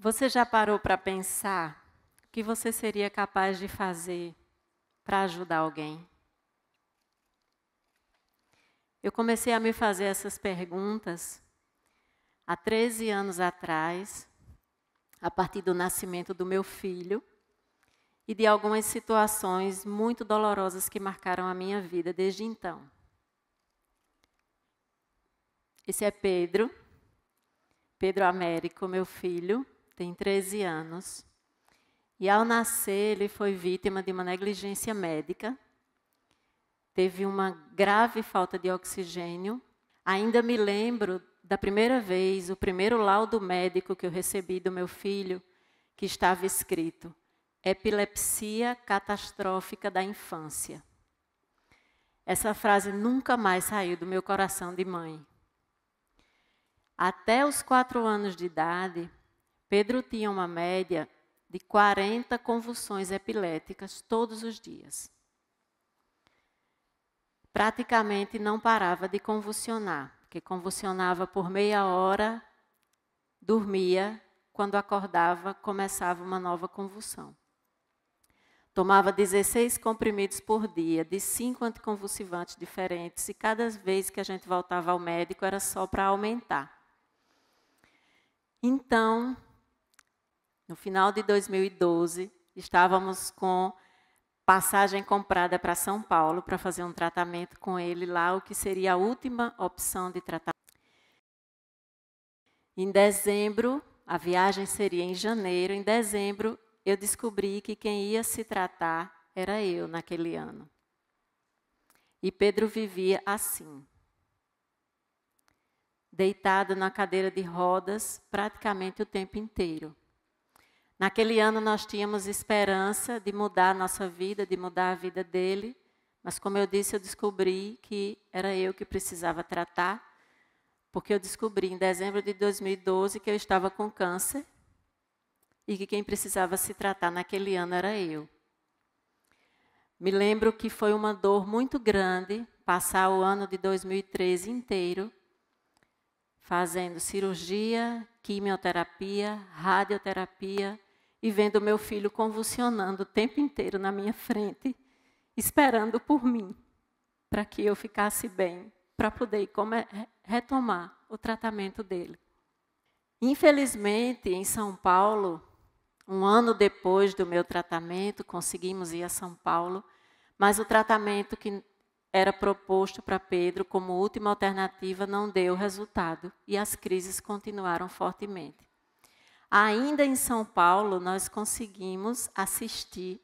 Você já parou para pensar o que você seria capaz de fazer para ajudar alguém? Eu comecei a me fazer essas perguntas há 13 anos atrás, a partir do nascimento do meu filho e de algumas situações muito dolorosas que marcaram a minha vida desde então. Esse é Pedro, Pedro Américo, meu filho, tem 13 anos. E ao nascer, ele foi vítima de uma negligência médica. Teve uma grave falta de oxigênio. Ainda me lembro da primeira vez, o primeiro laudo médico que eu recebi do meu filho, que estava escrito: epilepsia catastrófica da infância. Essa frase nunca mais saiu do meu coração de mãe. Até os quatro anos de idade, Pedro tinha uma média de 40 convulsões epiléticas todos os dias. Praticamente não parava de convulsionar, porque convulsionava por meia hora, dormia, quando acordava, começava uma nova convulsão. Tomava 16 comprimidos por dia, de cinco anticonvulsivantes diferentes, e cada vez que a gente voltava ao médico era só para aumentar. Então, no final de 2012, estávamos com passagem comprada para São Paulo para fazer um tratamento com ele lá, o que seria a última opção de tratamento. Em dezembro, a viagem seria em janeiro, em dezembro eu descobri que quem ia se tratar era eu naquele ano. E Pedro vivia assim, deitado na cadeira de rodas praticamente o tempo inteiro. Naquele ano nós tínhamos esperança de mudar a nossa vida, de mudar a vida dele, mas como eu disse, eu descobri que era eu que precisava tratar, porque eu descobri em dezembro de 2012 que eu estava com câncer e que quem precisava se tratar naquele ano era eu. Me lembro que foi uma dor muito grande passar o ano de 2013 inteiro fazendo cirurgia, quimioterapia, radioterapia, e vendo meu filho convulsionando o tempo inteiro na minha frente, esperando por mim, para que eu ficasse bem, para poder é, retomar o tratamento dele. Infelizmente, em São Paulo, um ano depois do meu tratamento, conseguimos ir a São Paulo, mas o tratamento que era proposto para Pedro como última alternativa não deu resultado e as crises continuaram fortemente. Ainda em São Paulo, nós conseguimos assistir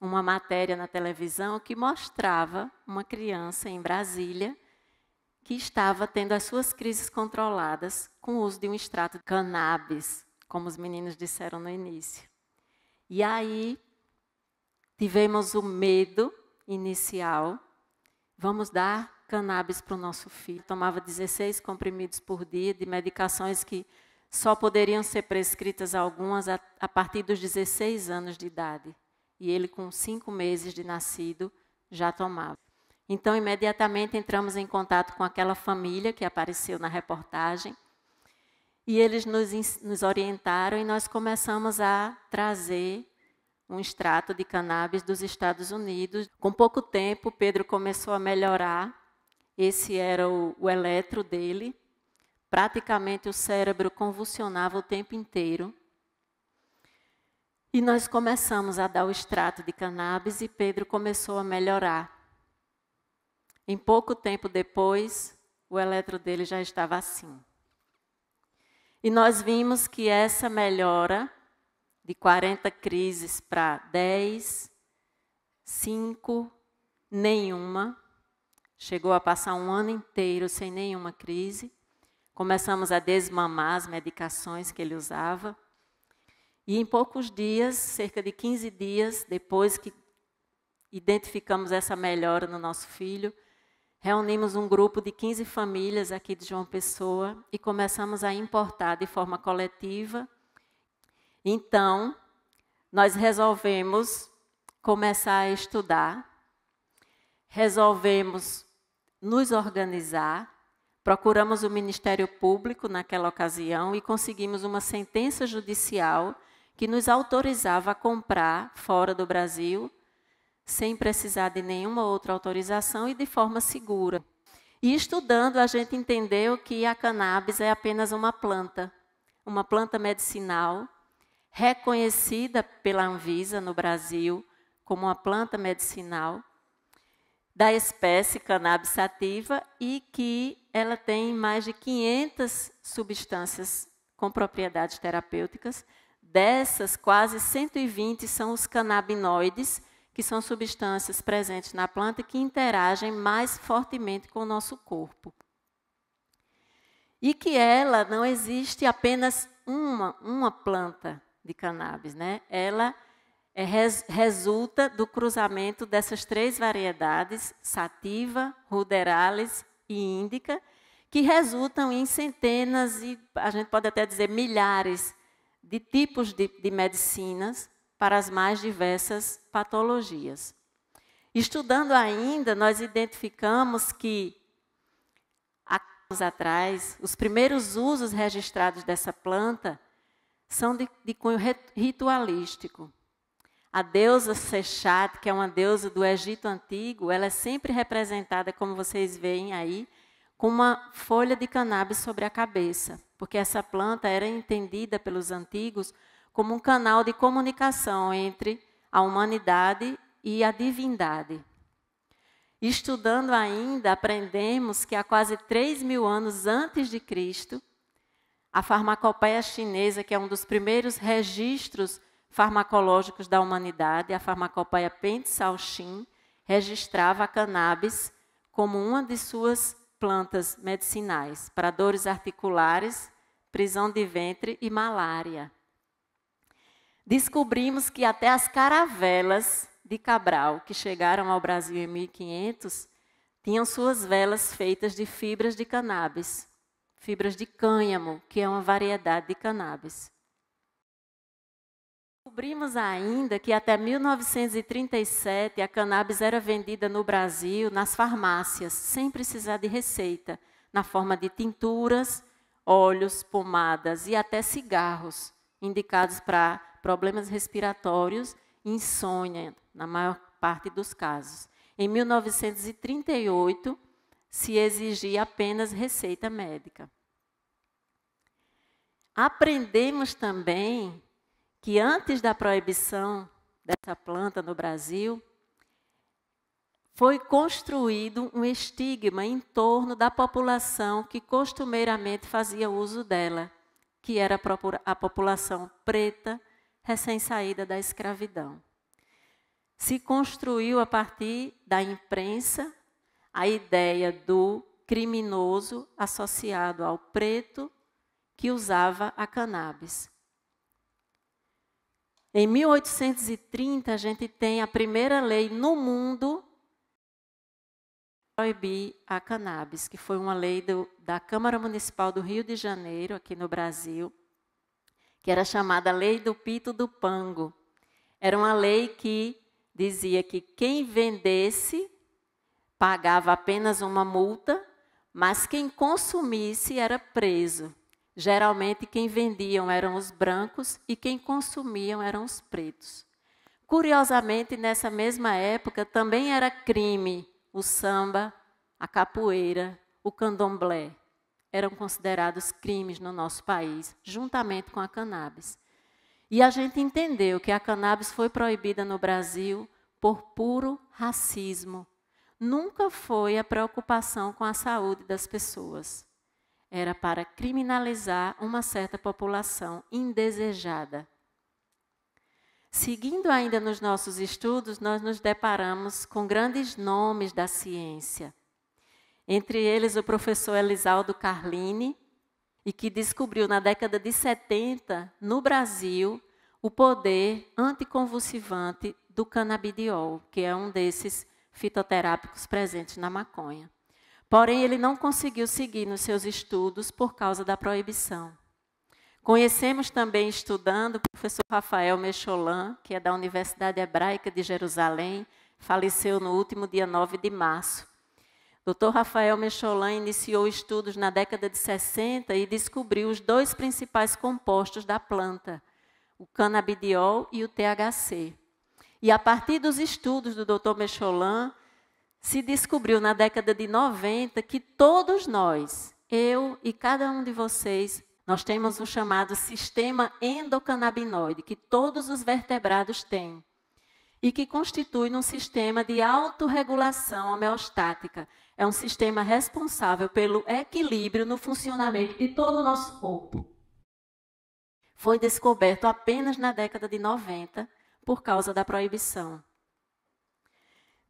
uma matéria na televisão que mostrava uma criança em Brasília que estava tendo as suas crises controladas com o uso de um extrato de cannabis, como os meninos disseram no início. E aí tivemos o medo inicial, vamos dar cannabis para o nosso filho. Tomava 16 comprimidos por dia de medicações que só poderiam ser prescritas algumas a, a partir dos 16 anos de idade. E ele, com cinco meses de nascido, já tomava. Então, imediatamente entramos em contato com aquela família que apareceu na reportagem. E eles nos, nos, orientaram e nós começamos a trazer um extrato de cannabis dos Estados Unidos. Com pouco tempo, Pedro começou a melhorar. Esse era o, o eletro dele. Praticamente o cérebro convulsionava o tempo inteiro. E nós começamos a dar o extrato de cannabis e Pedro começou a melhorar. Em pouco tempo depois, o eletro dele já estava assim. E nós vimos que essa melhora de 40 crises para 10, 5, nenhuma, chegou a passar um ano inteiro sem nenhuma crise. Começamos a desmamar as medicações que ele usava. E em poucos dias, cerca de 15 dias depois que identificamos essa melhora no nosso filho, reunimos um grupo de 15 famílias aqui de João Pessoa e começamos a importar de forma coletiva. Então, nós resolvemos começar a estudar, resolvemos nos organizar Procuramos o Ministério Público naquela ocasião e conseguimos uma sentença judicial que nos autorizava a comprar fora do Brasil, sem precisar de nenhuma outra autorização e de forma segura. E estudando, a gente entendeu que a cannabis é apenas uma planta, uma planta medicinal reconhecida pela Anvisa no Brasil como uma planta medicinal da espécie cannabis sativa e que ela tem mais de 500 substâncias com propriedades terapêuticas. Dessas, quase 120 são os canabinoides, que são substâncias presentes na planta que interagem mais fortemente com o nosso corpo. E que ela não existe apenas uma, uma planta de cannabis, né? Ela é, res, resulta do cruzamento dessas três variedades, sativa, ruderalis e índica, que resultam em centenas e, a gente pode até dizer, milhares de tipos de, de medicinas para as mais diversas patologias. Estudando ainda, nós identificamos que, há anos atrás, os primeiros usos registrados dessa planta são de, de cunho ritualístico. A deusa Sechat, que é uma deusa do Egito Antigo, ela é sempre representada, como vocês veem aí, com uma folha de cannabis sobre a cabeça, porque essa planta era entendida pelos antigos como um canal de comunicação entre a humanidade e a divindade. Estudando ainda, aprendemos que há quase 3 mil anos antes de Cristo, a farmacopeia chinesa, que é um dos primeiros registros farmacológicos da humanidade, a farmacopeia Pentsalchin registrava a cannabis como uma de suas plantas medicinais para dores articulares, prisão de ventre e malária. Descobrimos que até as caravelas de Cabral, que chegaram ao Brasil em 1500, tinham suas velas feitas de fibras de cannabis, fibras de cânhamo, que é uma variedade de cannabis. Descobrimos ainda que até 1937 a cannabis era vendida no Brasil nas farmácias, sem precisar de receita, na forma de tinturas, óleos, pomadas e até cigarros, indicados para problemas respiratórios e insônia, na maior parte dos casos. Em 1938, se exigia apenas receita médica. Aprendemos também que antes da proibição dessa planta no Brasil, foi construído um estigma em torno da população que costumeiramente fazia uso dela, que era a população preta recém-saída da escravidão. Se construiu a partir da imprensa a ideia do criminoso associado ao preto que usava a cannabis. Em 1830, a gente tem a primeira lei no mundo proibir a cannabis, que foi uma lei do, da Câmara Municipal do Rio de Janeiro, aqui no Brasil, que era chamada Lei do Pito do Pango. Era uma lei que dizia que quem vendesse pagava apenas uma multa, mas quem consumisse era preso. Geralmente, quem vendiam eram os brancos e quem consumiam eram os pretos. Curiosamente, nessa mesma época, também era crime o samba, a capoeira, o candomblé. Eram considerados crimes no nosso país, juntamente com a cannabis. E a gente entendeu que a cannabis foi proibida no Brasil por puro racismo. Nunca foi a preocupação com a saúde das pessoas era para criminalizar uma certa população indesejada. Seguindo ainda nos nossos estudos, nós nos deparamos com grandes nomes da ciência. Entre eles, o professor Elisaldo Carlini, e que descobriu na década de 70, no Brasil, o poder anticonvulsivante do canabidiol, que é um desses fitoterápicos presentes na maconha. Porém, ele não conseguiu seguir nos seus estudos por causa da proibição. Conhecemos também, estudando, o professor Rafael Mecholan, que é da Universidade Hebraica de Jerusalém, faleceu no último dia 9 de março. Dr. Rafael Mecholan iniciou estudos na década de 60 e descobriu os dois principais compostos da planta, o canabidiol e o THC. E a partir dos estudos do Dr. Mecholan, se descobriu na década de 90 que todos nós, eu e cada um de vocês, nós temos o chamado sistema endocannabinoide, que todos os vertebrados têm, e que constitui um sistema de autorregulação homeostática. É um sistema responsável pelo equilíbrio no funcionamento de todo o nosso corpo. Foi descoberto apenas na década de 90 por causa da proibição.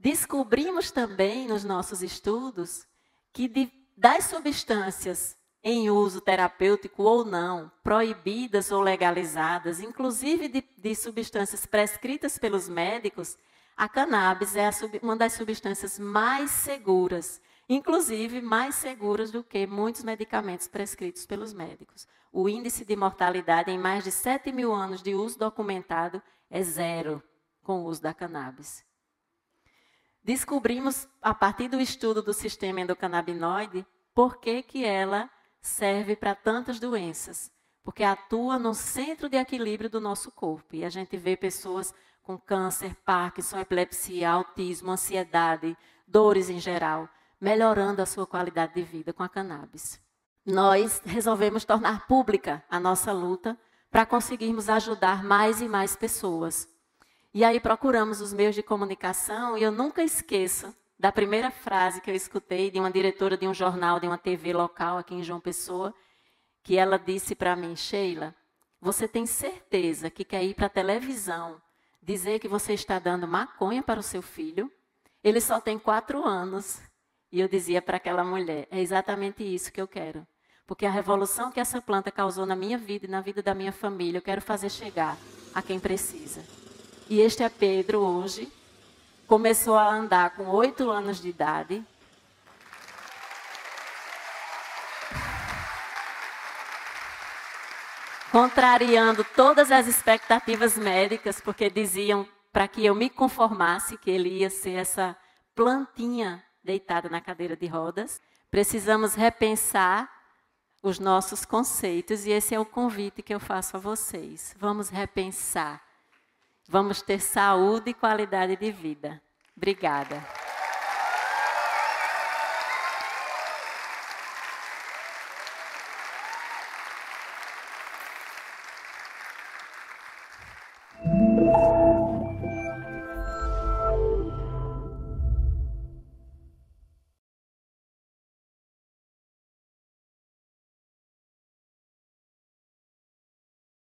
Descobrimos também nos nossos estudos que de, das substâncias em uso terapêutico ou não, proibidas ou legalizadas, inclusive de, de substâncias prescritas pelos médicos, a cannabis é a sub, uma das substâncias mais seguras, inclusive mais seguras do que muitos medicamentos prescritos pelos médicos. O índice de mortalidade em mais de 7 mil anos de uso documentado é zero com o uso da cannabis descobrimos, a partir do estudo do sistema endocannabinoide, por que, que ela serve para tantas doenças. Porque atua no centro de equilíbrio do nosso corpo. E a gente vê pessoas com câncer, Parkinson, epilepsia, autismo, ansiedade, dores em geral, melhorando a sua qualidade de vida com a cannabis. Nós resolvemos tornar pública a nossa luta para conseguirmos ajudar mais e mais pessoas e aí procuramos os meios de comunicação e eu nunca esqueço da primeira frase que eu escutei de uma diretora de um jornal, de uma TV local aqui em João Pessoa, que ela disse para mim, Sheila, você tem certeza que quer ir para a televisão dizer que você está dando maconha para o seu filho? Ele só tem quatro anos. E eu dizia para aquela mulher: é exatamente isso que eu quero. Porque a revolução que essa planta causou na minha vida e na vida da minha família, eu quero fazer chegar a quem precisa e este é Pedro hoje. Começou a andar com oito anos de idade. Contrariando todas as expectativas médicas, porque diziam para que eu me conformasse que ele ia ser essa plantinha deitada na cadeira de rodas. Precisamos repensar os nossos conceitos e esse é o convite que eu faço a vocês. Vamos repensar vamos ter saúde e qualidade de vida. Obrigada.